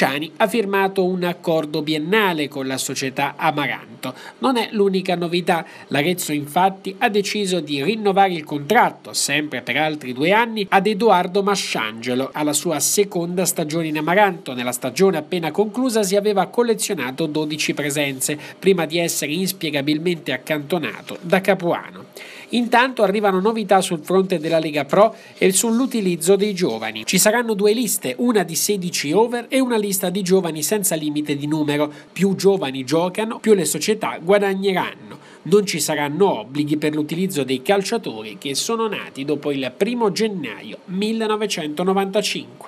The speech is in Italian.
Luciani ha firmato un accordo biennale con la società Amaranto. Non è l'unica novità, l'Arezzo infatti ha deciso di rinnovare il contratto, sempre per altri due anni, ad Edoardo Masciangelo. Alla sua seconda stagione in Amaranto, nella stagione appena conclusa, si aveva collezionato 12 presenze, prima di essere inspiegabilmente accantonato da Capuano. Intanto arrivano novità sul fronte della Lega Pro e sull'utilizzo dei giovani. Ci saranno due liste, una di 16 over e una lista di giovani senza limite di numero. Più giovani giocano, più le società guadagneranno. Non ci saranno obblighi per l'utilizzo dei calciatori che sono nati dopo il 1 gennaio 1995.